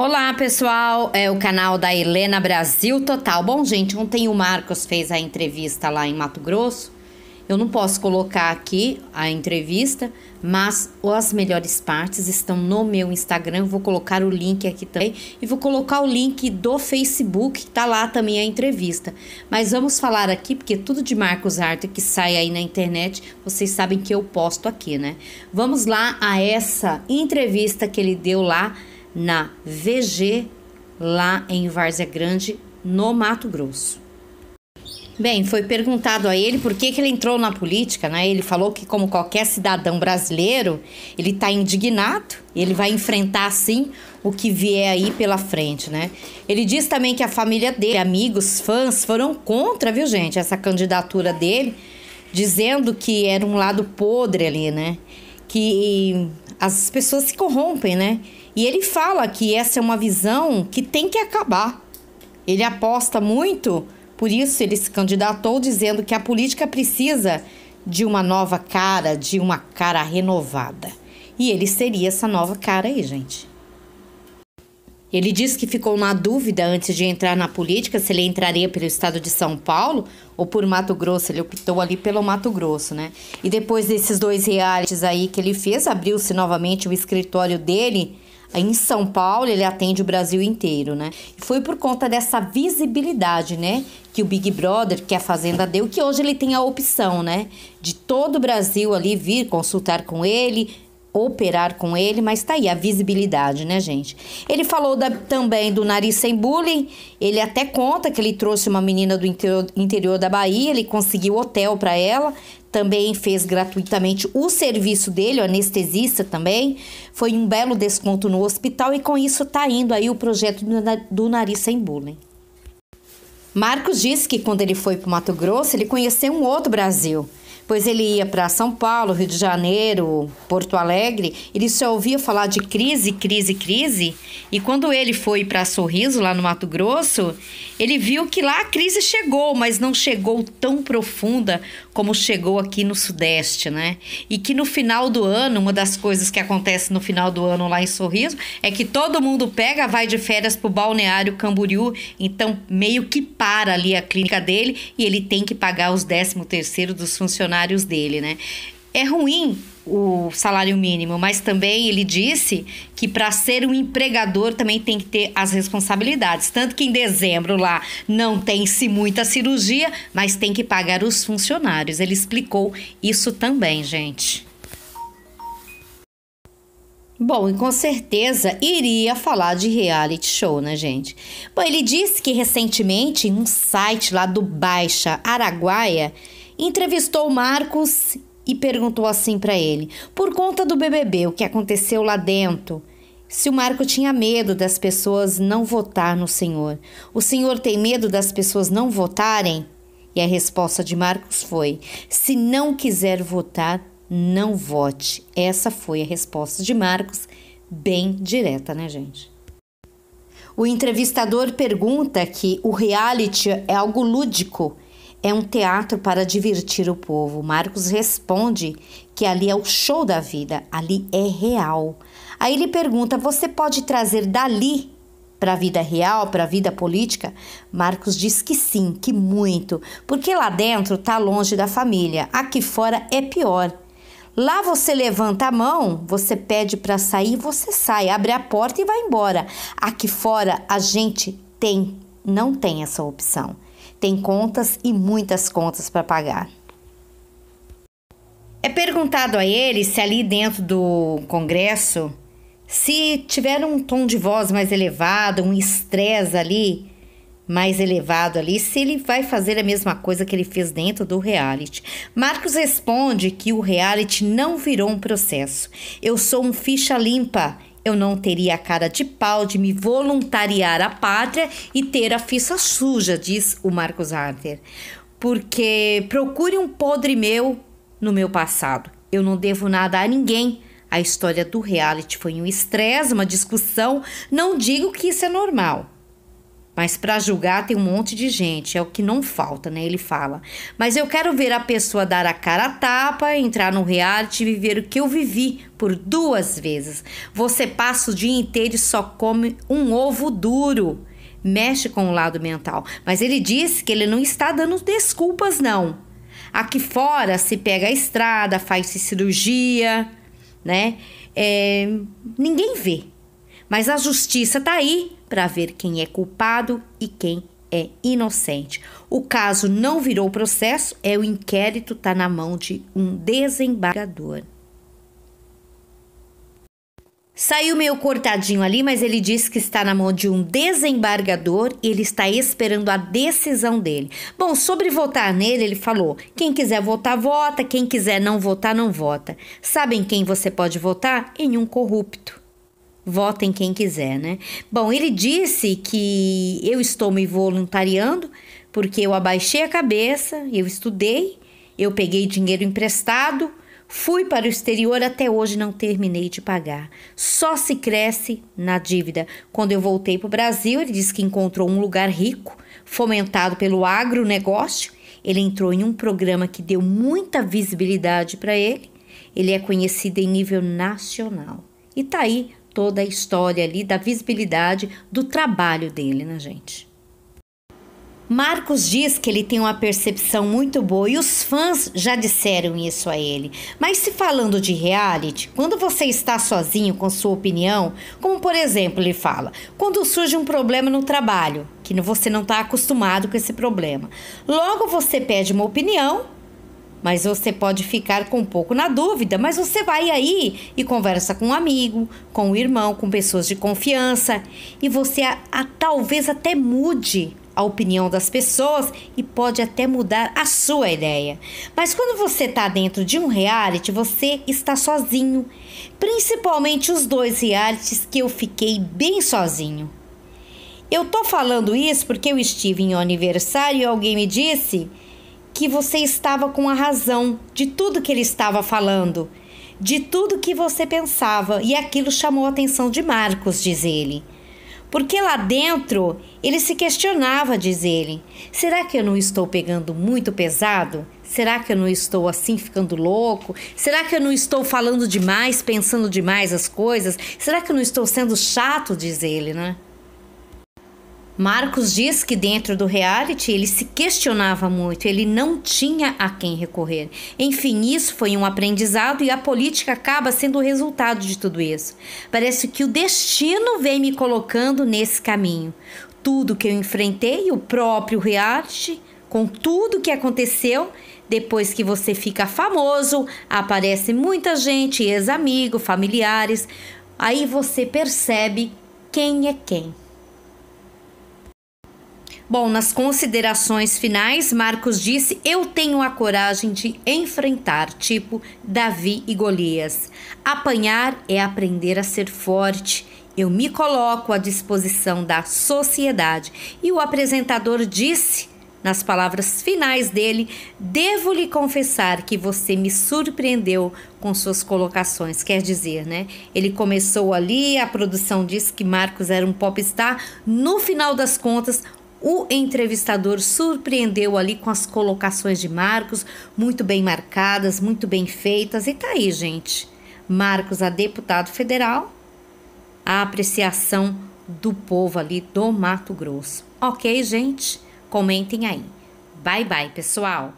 Olá, pessoal. É o canal da Helena Brasil Total. Bom, gente, ontem o Marcos fez a entrevista lá em Mato Grosso. Eu não posso colocar aqui a entrevista, mas as melhores partes estão no meu Instagram. Vou colocar o link aqui também e vou colocar o link do Facebook, que tá lá também a entrevista. Mas vamos falar aqui, porque tudo de Marcos Arthur que sai aí na internet, vocês sabem que eu posto aqui, né? Vamos lá a essa entrevista que ele deu lá na VG, lá em Várzea Grande, no Mato Grosso. Bem, foi perguntado a ele por que, que ele entrou na política, né? Ele falou que, como qualquer cidadão brasileiro, ele está indignado, ele vai enfrentar, sim, o que vier aí pela frente, né? Ele diz também que a família dele, amigos, fãs, foram contra, viu, gente, essa candidatura dele, dizendo que era um lado podre ali, né? Que as pessoas se corrompem, né? E ele fala que essa é uma visão que tem que acabar. Ele aposta muito, por isso ele se candidatou dizendo que a política precisa de uma nova cara, de uma cara renovada. E ele seria essa nova cara aí, gente. Ele disse que ficou na dúvida antes de entrar na política se ele entraria pelo estado de São Paulo ou por Mato Grosso. Ele optou ali pelo Mato Grosso, né? E depois desses dois realities aí que ele fez, abriu-se novamente o escritório dele em São Paulo, ele atende o Brasil inteiro, né? E foi por conta dessa visibilidade, né? Que o Big Brother, que é a Fazenda deu, que hoje ele tem a opção, né? De todo o Brasil ali vir consultar com ele, operar com ele, mas tá aí a visibilidade, né, gente? Ele falou da, também do nariz sem bullying. Ele até conta que ele trouxe uma menina do interior, interior da Bahia, ele conseguiu hotel para ela, também fez gratuitamente o serviço dele, o anestesista também. Foi um belo desconto no hospital e com isso tá indo aí o projeto do, do nariz sem bullying. Marcos disse que quando ele foi para o Mato Grosso, ele conheceu um outro Brasil, pois ele ia para São Paulo, Rio de Janeiro, Porto Alegre, ele só ouvia falar de crise, crise, crise. E quando ele foi para Sorriso, lá no Mato Grosso, ele viu que lá a crise chegou, mas não chegou tão profunda como chegou aqui no Sudeste, né? E que no final do ano, uma das coisas que acontece no final do ano lá em Sorriso é que todo mundo pega, vai de férias para o balneário Camboriú, então meio que para ali a clínica dele e ele tem que pagar os 13 terceiro dos funcionários dele, né? É ruim o salário mínimo, mas também ele disse que para ser um empregador também tem que ter as responsabilidades. Tanto que em dezembro lá não tem-se muita cirurgia, mas tem que pagar os funcionários. Ele explicou isso também, gente. Bom, e com certeza iria falar de reality show, né, gente? Bom, ele disse que recentemente em um site lá do Baixa Araguaia entrevistou o Marcos e perguntou assim para ele: por conta do BBB, o que aconteceu lá dentro? Se o Marco tinha medo das pessoas não votar no Senhor, o Senhor tem medo das pessoas não votarem? E a resposta de Marcos foi: se não quiser votar, não vote. Essa foi a resposta de Marcos, bem direta, né, gente? O entrevistador pergunta que o reality é algo lúdico, é um teatro para divertir o povo. Marcos responde que ali é o show da vida, ali é real. Aí ele pergunta: você pode trazer dali para a vida real, para a vida política? Marcos diz que sim, que muito, porque lá dentro está longe da família, aqui fora é pior. Lá você levanta a mão, você pede para sair, você sai, abre a porta e vai embora. Aqui fora a gente tem, não tem essa opção. Tem contas e muitas contas para pagar. É perguntado a ele se ali dentro do Congresso, se tiver um tom de voz mais elevado, um estresse ali, mais elevado ali, se ele vai fazer a mesma coisa que ele fez dentro do reality. Marcos responde que o reality não virou um processo. Eu sou um ficha limpa. Eu não teria a cara de pau de me voluntariar à pátria e ter a ficha suja, diz o Marcos Harder. Porque procure um podre meu no meu passado. Eu não devo nada a ninguém. A história do reality foi um estresse, uma discussão. Não digo que isso é normal mas para julgar tem um monte de gente, é o que não falta, né? Ele fala. Mas eu quero ver a pessoa dar a cara a tapa, entrar no reality e viver o que eu vivi por duas vezes. Você passa o dia inteiro e só come um ovo duro. Mexe com o lado mental. Mas ele disse que ele não está dando desculpas, não. Aqui fora se pega a estrada, faz-se cirurgia, né? É, ninguém vê. Mas a justiça tá aí para ver quem é culpado e quem é inocente. O caso não virou processo, é o inquérito está na mão de um desembargador. Saiu meio cortadinho ali, mas ele disse que está na mão de um desembargador e ele está esperando a decisão dele. Bom, sobre votar nele, ele falou: quem quiser votar, vota, quem quiser não votar, não vota. Sabem quem você pode votar? Em um corrupto votem quem quiser, né? Bom, ele disse que eu estou me voluntariando porque eu abaixei a cabeça, eu estudei, eu peguei dinheiro emprestado, fui para o exterior até hoje não terminei de pagar. Só se cresce na dívida. Quando eu voltei para o Brasil, ele disse que encontrou um lugar rico, fomentado pelo agronegócio. Ele entrou em um programa que deu muita visibilidade para ele. Ele é conhecido em nível nacional. E tá aí toda a história ali da visibilidade do trabalho dele, né, gente? Marcos diz que ele tem uma percepção muito boa e os fãs já disseram isso a ele. Mas se falando de reality, quando você está sozinho com sua opinião, como por exemplo, ele fala, quando surge um problema no trabalho, que você não está acostumado com esse problema, logo você pede uma opinião mas você pode ficar com um pouco na dúvida, mas você vai aí e conversa com um amigo, com um irmão, com pessoas de confiança e você a, a, talvez até mude a opinião das pessoas e pode até mudar a sua ideia. Mas quando você está dentro de um reality, você está sozinho. Principalmente os dois realities que eu fiquei bem sozinho. Eu tô falando isso porque eu estive em um aniversário e alguém me disse que você estava com a razão de tudo que ele estava falando, de tudo que você pensava, e aquilo chamou a atenção de Marcos, diz ele. Porque lá dentro ele se questionava, diz ele: será que eu não estou pegando muito pesado? Será que eu não estou assim ficando louco? Será que eu não estou falando demais, pensando demais as coisas? Será que eu não estou sendo chato? Diz ele, né? Marcos diz que dentro do reality ele se questionava muito, ele não tinha a quem recorrer. Enfim, isso foi um aprendizado e a política acaba sendo o resultado de tudo isso. Parece que o destino vem me colocando nesse caminho. Tudo que eu enfrentei, o próprio reality, com tudo que aconteceu, depois que você fica famoso, aparece muita gente, ex-amigo, familiares, aí você percebe quem é quem. Bom, nas considerações finais, Marcos disse: Eu tenho a coragem de enfrentar, tipo Davi e Golias. Apanhar é aprender a ser forte. Eu me coloco à disposição da sociedade. E o apresentador disse, nas palavras finais dele, devo lhe confessar que você me surpreendeu com suas colocações. Quer dizer, né? Ele começou ali, a produção disse que Marcos era um popstar. No final das contas, o entrevistador surpreendeu ali com as colocações de Marcos, muito bem marcadas, muito bem feitas. E tá aí, gente. Marcos a deputado federal, a apreciação do povo ali do Mato Grosso. Ok, gente? Comentem aí. Bye, bye, pessoal!